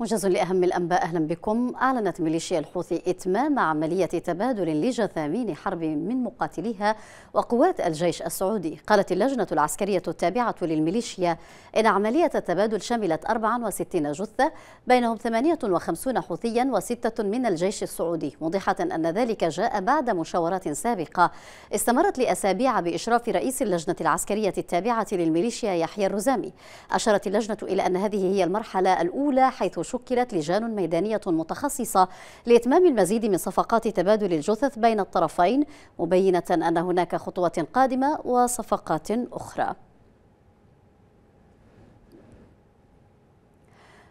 موجز لأهم الأنباء أهلا بكم أعلنت ميليشيا الحوثي إتمام عملية تبادل لجثامين حرب من مقاتليها وقوات الجيش السعودي قالت اللجنة العسكرية التابعة للميليشيا إن عملية التبادل شملت 64 جثة بينهم 58 حوثيا وستة من الجيش السعودي موضحة أن ذلك جاء بعد مشاورات سابقة استمرت لأسابيع بإشراف رئيس اللجنة العسكرية التابعة للميليشيا يحيى الرزامي أشارت اللجنة إلى أن هذه هي المرحلة الأولى حيث شكلت لجان ميدانية متخصصة لإتمام المزيد من صفقات تبادل الجثث بين الطرفين مبينة أن هناك خطوات قادمة وصفقات أخرى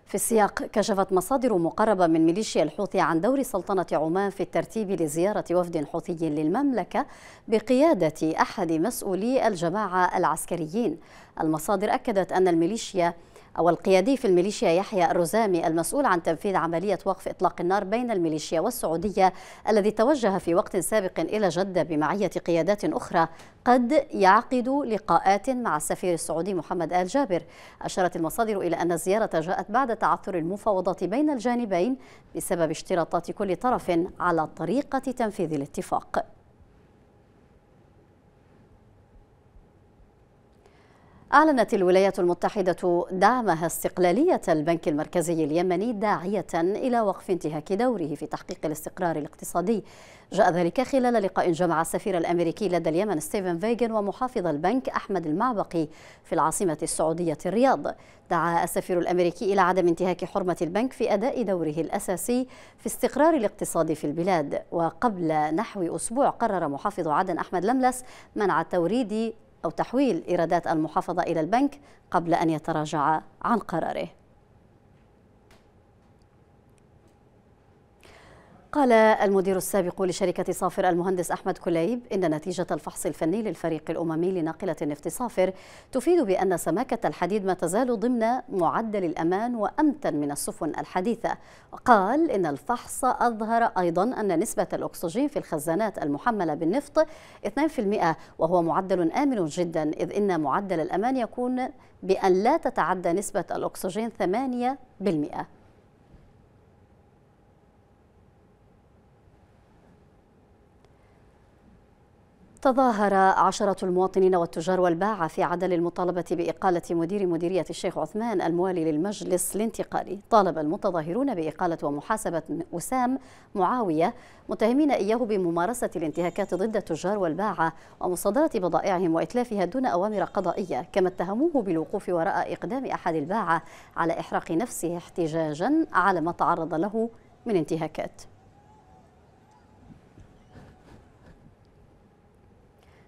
في السياق كشفت مصادر مقربة من ميليشيا الحوثي عن دور سلطنة عمان في الترتيب لزيارة وفد حوثي للمملكة بقيادة أحد مسؤولي الجماعة العسكريين المصادر أكدت أن الميليشيا أو القيادي في الميليشيا يحيى الرزامي المسؤول عن تنفيذ عملية وقف إطلاق النار بين الميليشيا والسعودية الذي توجه في وقت سابق إلى جدة بمعية قيادات أخرى قد يعقد لقاءات مع السفير السعودي محمد آل جابر أشارت المصادر إلى أن الزيارة جاءت بعد تعثر المفاوضات بين الجانبين بسبب اشتراطات كل طرف على طريقة تنفيذ الاتفاق أعلنت الولايات المتحدة دعمها استقلالية البنك المركزي اليمني داعية إلى وقف انتهاك دوره في تحقيق الاستقرار الاقتصادي جاء ذلك خلال لقاء جمع السفير الأمريكي لدى اليمن ستيفن فيغن ومحافظ البنك أحمد المعبقي في العاصمة السعودية الرياض دعا السفير الأمريكي إلى عدم انتهاك حرمة البنك في أداء دوره الأساسي في استقرار الاقتصاد في البلاد وقبل نحو أسبوع قرر محافظ عدن أحمد لملس منع توريد أو تحويل إيرادات المحافظة إلى البنك قبل أن يتراجع عن قراره قال المدير السابق لشركة صافر المهندس أحمد كليب إن نتيجة الفحص الفني للفريق الأممي لناقلة النفط صافر تفيد بأن سماكة الحديد ما تزال ضمن معدل الأمان وأمتن من السفن الحديثة وقال إن الفحص أظهر أيضا أن نسبة الأكسجين في الخزانات المحملة بالنفط 2% وهو معدل آمن جدا إذ إن معدل الأمان يكون بأن لا تتعدى نسبة الأكسجين 8% تظاهر عشرة المواطنين والتجار والباعة في عدل المطالبة بإقالة مدير مديرية الشيخ عثمان الموالي للمجلس الانتقالي طالب المتظاهرون بإقالة ومحاسبة أسام معاوية متهمين إياه بممارسة الانتهاكات ضد التجار والباعة ومصادرة بضائعهم وإتلافها دون أوامر قضائية كما اتهموه بالوقوف وراء إقدام أحد الباعة على إحراق نفسه احتجاجا على ما تعرض له من انتهاكات